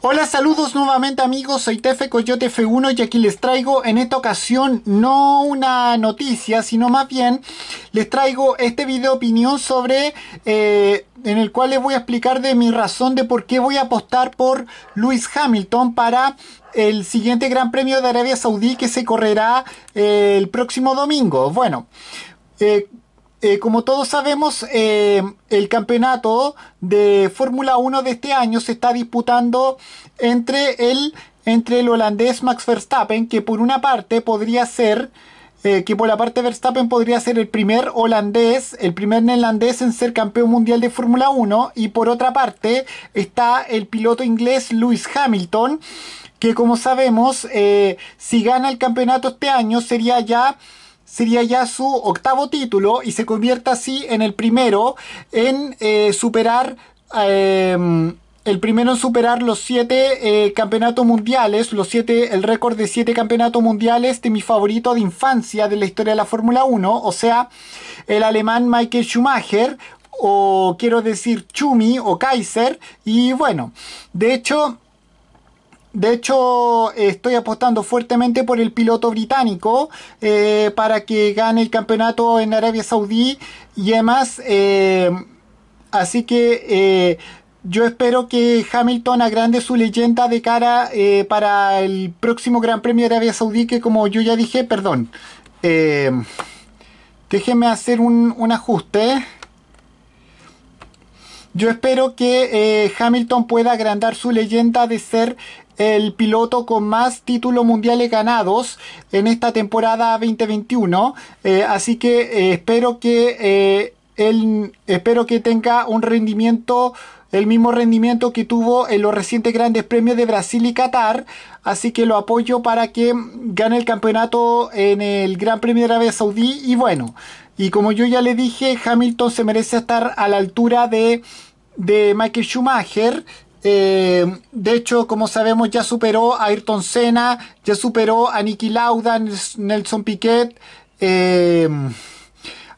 Hola, saludos nuevamente amigos, soy Tefe Coyote F1 y aquí les traigo en esta ocasión no una noticia, sino más bien les traigo este video opinión sobre, eh, en el cual les voy a explicar de mi razón de por qué voy a apostar por Lewis Hamilton para el siguiente Gran Premio de Arabia Saudí que se correrá eh, el próximo domingo. Bueno, eh, eh, como todos sabemos, eh, el campeonato de Fórmula 1 de este año se está disputando entre el, entre el holandés Max Verstappen, que por una parte podría ser, eh, que por la parte Verstappen podría ser el primer holandés, el primer neerlandés en ser campeón mundial de Fórmula 1, y por otra parte está el piloto inglés Lewis Hamilton, que como sabemos, si gana el campeonato este año sería ya sería ya su octavo título y se convierte así en el primero en eh, superar... Em, el primero en superar los siete eh, campeonatos mundiales, los siete, el récord de siete campeonatos mundiales de mi favorito de infancia de la historia de la Fórmula 1, o sea, el alemán Michael Schumacher, o quiero decir Chumi. o Kaiser, y bueno, de hecho, de hecho, estoy apostando fuertemente por el piloto británico eh, para que gane el campeonato en Arabia Saudí y demás. Eh, así que eh, yo espero que Hamilton agrande su leyenda de cara para el próximo Gran Premio de Arabia Saudí que como yo ya dije, perdón, déjenme hacer un, ajuste. Yo espero que Hamilton pueda agrandar su leyenda de ser el piloto con más títulos mundiales ganados en esta temporada 2021. Eh, así que eh, espero que eh, él, espero que tenga un rendimiento el mismo rendimiento que tuvo en los recientes grandes premios de Brasil y Qatar. Así que lo apoyo para que gane el campeonato en el Gran Premio de Arabia Saudí. Y bueno, y como yo ya le dije, Hamilton se merece estar a la altura de, de Michael Schumacher. Eh, de hecho, como sabemos, ya superó a Ayrton Senna, ya superó a Niki Lauda, Nelson Piquet, em,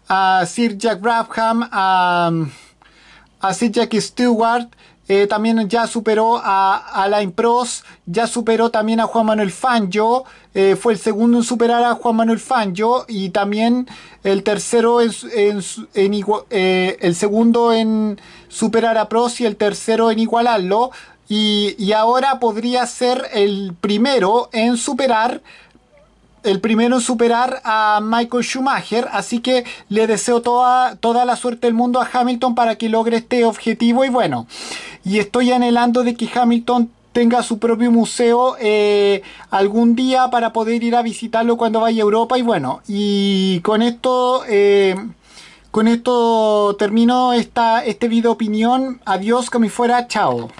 a Sir Jack Brabham, a, a Sir Jack Stewart. Eh, también ya superó a Alain Prost, ya superó también a Juan Manuel Fangio, eh, fue el segundo en superar a Juan Manuel Fangio y también el tercero en, eh, el segundo en superar a Prost y el tercero en igualarlo y, ahora podría ser el primero en superar el primero en superar a Michael Schumacher, así que le deseo toda, toda la suerte del mundo a Hamilton para que logre este objetivo y bueno, y estoy anhelando de que Hamilton tenga su propio museo eh, algún día para poder ir a visitarlo cuando vaya a Europa y bueno, y con esto... Eh, con esto termino esta, este video opinión. Adiós, como fuera. Chao.